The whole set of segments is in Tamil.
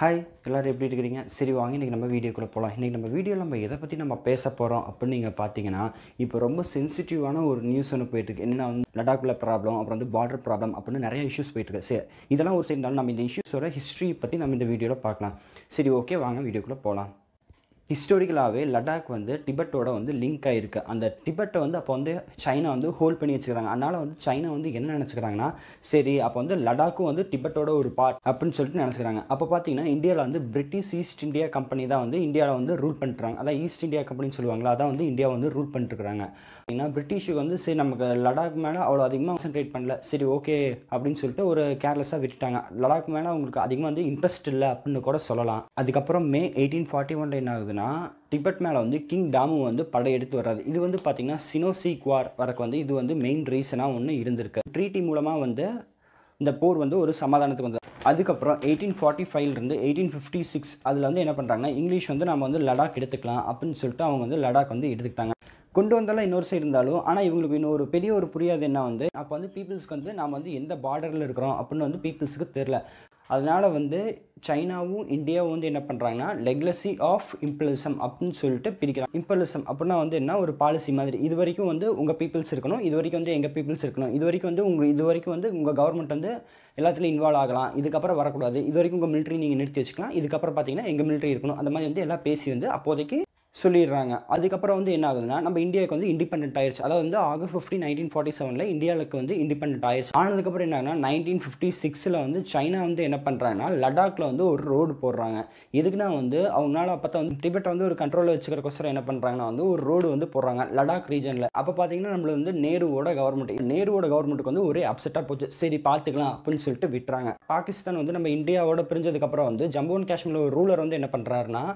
ஹாய் எல்லோரும் எப்படி இருக்கிறீங்க சரி வாங்க இன்றைக்கி நம்ம வீடியோக்குள்ளே போகலாம் இன்றைக்கி நம்ம வீடியோவில் நம்ம எதை பற்றி நம்ம பேச போகிறோம் அப்படின்னு நீங்கள் பார்த்தீங்கன்னா இப்போ ரொம்ப சென்சிட்டிவான ஒரு நியூஸ் ஒன்று போயிட்டுருக்கு என்னென்ன வந்து லடாக்கில் ப்ராப்ளம் அப்புறம் வந்து பார்டர் ப்ராப்ளம் அப்படின்னு நிறைய இஷ்யூஸ் போயிட்டுருக்கு சரி இதெல்லாம் ஒரு சைடு நம்ம இந்த இஷ்யூஸோட ஹிஸ்ட்ரி பற்றி நம்ம இந்த வீடியோவில் பார்க்கலாம் சரி ஓகே வாங்க வீடியோக்குள்ளே போகலாம் ஹிஸ்டோரிக்கலாகவே லடாக் வந்து டிபெட்டோட வந்து லிங்க் ஆகிருக்கு அந்த டிபெட்டை வந்து அப்போ வந்து சைனா வந்து ஹோல்ட் பண்ணி வச்சுக்கிறாங்க அதனால் வந்து சைனா வந்து என்ன நினச்சிக்கிறாங்கன்னா சரி அப்போ வந்து லடாக்கும் வந்து டிபெட்டோட ஒரு பார்ட் அப்படின்னு சொல்லிட்டு நினச்சிக்கிறாங்க அப்போ பார்த்தீங்கன்னா இந்தியாவில் வந்து பிரிட்டிஷ் ஈஸ்ட் இந்தியா கம்பெனி தான் வந்து இந்தியாவில் வந்து ரூல் பண்ணுறாங்க அதான் ஈஸ்ட் இந்தியா கம்பெனின்னு சொல்லுவாங்களா அதான் வந்து இந்தியா வந்து ரூல் பண்ணிட்டுருக்காங்க பார்த்தீங்கன்னா பிரிட்டிஷுக்கு வந்து சரி நமக்கு லடாக் மேலே அவ்வளோ அதிகமாக கான்சன்ட்ரேட் பண்ணல சரி ஓகே அப்படின்னு சொல்லிட்டு ஒரு கேர்லெஸ்ஸாக விட்டுட்டாங்க லடாக் மேலே அவங்களுக்கு அதிகமாக வந்து இன்ட்ரெஸ்ட் இல்லை அப்படின்னு கூட சொல்லலாம் அதுக்கப்புறம் மே எயிட்டீன் ஃபார்ட்டி ஒன்ல என்ன ஆகுதுன்னா டிபெட் மேலே வந்து கிங் டாமு வந்து படையெடுத்து வராது இது வந்து பார்த்திங்கன்னா சினோசி வார் வரக்கு வந்து இது வந்து மெயின் ரீசனாக ஒன்று இருந்திருக்கு ட்ரீட்டி மூலமாக வந்து இந்த போர் வந்து ஒரு சமாதானத்துக்கு வந்தது அதுக்கப்புறம் எயிட்டீன் ஃபார்ட்டி ஃபைவ்லேருந்து எயிட்டீன் ஃபிஃப்டி சிக்ஸ் அதில் வந்து என்ன பண்ணுறாங்கன்னா இங்கிலீஷ் வந்து நம்ம வந்து லடாக் எடுத்துக்கலாம் அப்படின்னு சொல்லிட்டு அவங்க வந்து லடாக் வந்து எடுத்துக்கிட்டாங்க கொண்டு வந்தாலும் இன்னொரு சைடு இருந்தாலும் ஆனால் இவங்களுக்கு இன்னொரு பெரிய ஒரு புரியாது என்ன வந்து அப்போ வந்து பீப்புள்ஸ்க்கு வந்து நாம் வந்து எந்த பார்டரில் இருக்கிறோம் அப்படின்னு வந்து பீப்புள்ஸுக்கு தெரில அதனால் வந்து சைனாவும் இந்தியாவும் வந்து என்ன பண்ணுறாங்கன்னா லெக்லசி ஆஃப் இம்பலிசம் அப்படின்னு சொல்லிட்டு பிரிக்கிறாங்க இம்பலிசம் அப்படின்னா வந்து என்ன ஒரு பாலிசி மாதிரி இது வரைக்கும் வந்து உங்கள் பீப்புள்ஸ் இருக்கணும் இது வரைக்கும் வந்து எங்கள் பீப்புள்ஸ் இருக்கணும் இது வரைக்கும் வந்து உங்கள் இது வரைக்கும் வந்து உங்கள் கவர்மெண்ட் வந்து எல்லாத்துலேயும் இன்வால்வ் ஆகலாம் இதுக்கப்புறம் வரக்கூடாது இது வரைக்கும் உங்கள் மிலிட்ரி நீங்கள் நிறுத்தி வச்சுக்கலாம் இதுக்கப்புறம் பார்த்தீங்கன்னா எங்கள் மிலிட்ரி இருக்கணும் அந்த மாதிரி வந்து எல்லாம் பேசி வந்து அப்போதைக்கு சொல்லிடுறாங்க அதுக்கப்புறம் வந்து என்ன ஆகுதுன்னா நம்ம இந்தியாவுக்கு வந்து இண்டிபெண்ட் ஆயிடுச்சு அதாவது வந்து ஆகஸ்ட் ஃபிஃப்டி நைன்டீன் ஃபார்ட்டி செவனில் இந்தியாவுக்கு வந்து இண்டிபெண்ட் ஆயிடுச்சு ஆனதுக்கப்புறம் என்ன ஆகுனா நைன்டீன் ஃபிஃப்டி சிக்ஸில் வந்து சைனா வந்து என்ன பண்ணுறாங்கன்னா லடாக்கில் வந்து ஒரு ரோடு போடுறாங்க எதுக்குன்னா வந்து அவங்களால தான் வந்து டிபெட்டை வந்து ஒரு கண்ட்ரோலில் வச்சுக்கிறக்கோசரம் என்ன பண்ணுறாங்கன்னா வந்து ஒரு ரோடு வந்து போடுறாங்க லடாக் ரீஜனில் அப்போ பார்த்தீங்கன்னா நம்மள வந்து நேருவோட கவர்மெண்ட் நேருவோட கவர்மெண்ட்டுக்கு வந்து ஒரே அப்செட்டாக போச்சு சரி பார்த்துக்கலாம் அப்படின்னு சொல்லிட்டு விட்டுறாங்க பாகிஸ்தான் வந்து நம்ம இந்தியாவோட பிரிஞ்சதுக்கப்புறம் வந்து ஜம்மு அண்ட் காஷ்மீரில் ஒரு ரூலர் வந்து என்ன பண்ணுறாருன்னா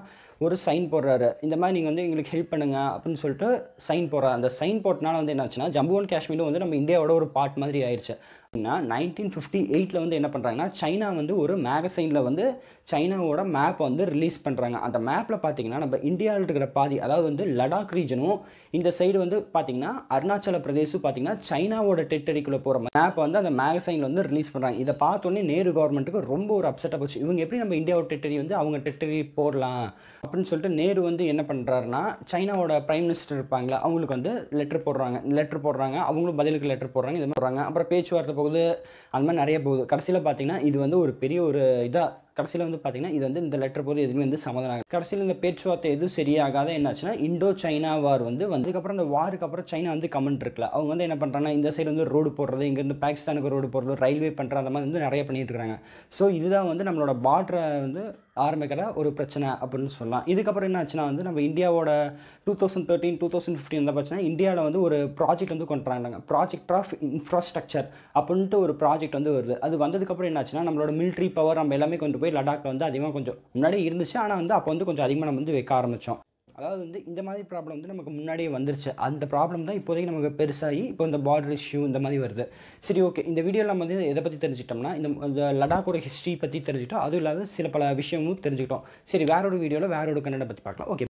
ஒரு சைன் போடுறாரு இந்த மாதிரி கண்டிப்பாக நீங்கள் வந்து எங்களுக்கு ஹெல்ப் பண்ணுங்கள் அப்படின்னு சொல்லிட்டு சைன் போடுற அந்த சைன் போட்டனால வந்து என்னாச்சுன்னா ஜம்மு அண்ட் காஷ்மீரும் வந்து நம்ம இந்தியாவோட ஒரு பார்ட் மாதிரி ஆயிடுச்சு பார்த்தீங்கன்னா நைன்டீன் ஃபிஃப்டி எயிட்டில் வந்து என்ன பண்ணுறாங்கன்னா சைனா வந்து ஒரு மேகசைனில் வந்து சைனாவோட மேப் வந்து ரிலீஸ் பண்ணுறாங்க அந்த மேப்பில் பார்த்தீங்கன்னா நம்ம இந்தியாவில் இருக்கிற பாதி அதாவது வந்து லடாக் ரீஜனும் இந்த சைடு வந்து பார்த்தீங்கன்னா அருணாச்சல பிரதேசம் பார்த்தீங்கன்னா சைனாவோட டெரிட்டரிக்குள்ளே போகிற மேப் வந்து அந்த மேகசைனில் வந்து ரிலீஸ் பண்ணுறாங்க இதை பார்த்தோன்னே நேரு கவர்மெண்ட்டுக்கு ரொம்ப ஒரு அப்செட்டாக போச்சு இவங்க எப்படி நம்ம இந்தியாவோட டெரிட்டரி வந்து அவங்க டெரிட்டரி போடலாம் அப்படின்னு சொல்லிட்டு நேரு வந்து என்ன பண்ணுறாருன்னா சைனாவோட பிரைம் மினிஸ்டர் இருப்பாங்களா அவங்களுக்கு வந்து லெட்டர் போடுறாங்க லெட்டர் போடுறாங்க அவங்களும் பதிலுக்கு லெட்டர் போடுறாங்க இது மாதிரி அப்புறம் பேச்சுவார்த்தை போகுது அந்த மாதிரி நிறைய போகுது கடைசியில் பார்த்தீங்கன்னா இது வந்து ஒரு பெரிய ஒரு இதாக கடைசியில் வந்து பார்த்தீங்கன்னா இது வந்து இந்த லெட்டர் போது எதுவுமே வந்து சமாதானம் கடைசியில் இந்த பேச்சுவார்த்தை எதுவும் சரியாகாத என்னாச்சுன்னா இண்டோ சைனா வார் வந்து வந்ததுக்கப்புறம் அந்த வாருக்கு அப்புறம் சைனா வந்து கமெண்ட் இருக்கல அவங்க வந்து என்ன பண்ணுறாங்கன்னா இந்த சைடு வந்து ரோடு போடுறது இங்கேருந்து பாகிஸ்தானுக்கு ரோடு போடுறது ரயில்வே பண்ணுற அந்த மாதிரி வந்து நிறைய பண்ணிட்டு இருக்காங்க ஸோ இதுதான் வந்து நம்மளோட பார்டரை வந்து ஆரம்பிக்கிற ஒரு பிரச்சனை அப்படின்னு சொல்லலாம் இதுக்கப்புறம் என்ன ஆச்சுன்னா வந்து நம்ம இந்தியாவோட two thousand thirteen two thousand fifteen வந்து பார்த்தீங்கன்னா இந்தியாவில் வந்து ஒரு ப்ராஜெக்ட் வந்து கொண்டு வராங்க ப்ராஜெக்ட் ஆஃப் இன்ஃப்ராஸ்ட்ரக்சர் அப்படின்ட்டு ஒரு ப்ராஜெக்ட் வந்து வருது அது வந்ததுக்கப்புறம் என்ன ஆச்சுன்னா நம்மளோட மிலிட்ரி பவர் நம்ம எல்லாமே கொண்டு போய் மாதிரி லடாக்கில் வந்து அதிகமாக கொஞ்சம் முன்னாடியே இருந்துச்சு ஆனால் வந்து அப்போ வந்து கொஞ்சம் அதிகமாக நம்ம வந்து வைக்க ஆரம்பித்தோம் அதாவது வந்து இந்த மாதிரி ப்ராப்ளம் வந்து நமக்கு முன்னாடியே வந்துருச்சு அந்த ப்ராப்ளம் தான் இப்போதைக்கு நமக்கு பெருசாகி இப்போ இந்த பார்டர் இஷ்யூ இந்த மாதிரி வருது சரி ஓகே இந்த வீடியோவில் நம்ம வந்து எதை பற்றி தெரிஞ்சுக்கிட்டோம்னா இந்த லடாக்கோட ஹிஸ்ட்ரி பற்றி தெரிஞ்சுட்டோம் அதுவும் இல்லாத சில பல விஷயமும் தெரிஞ்சுக்கிட்டோம் சரி வேற ஒரு வீடியோவில் வேற ஒரு கன்னடம் பற்றி பார்க்கலாம் ஓகே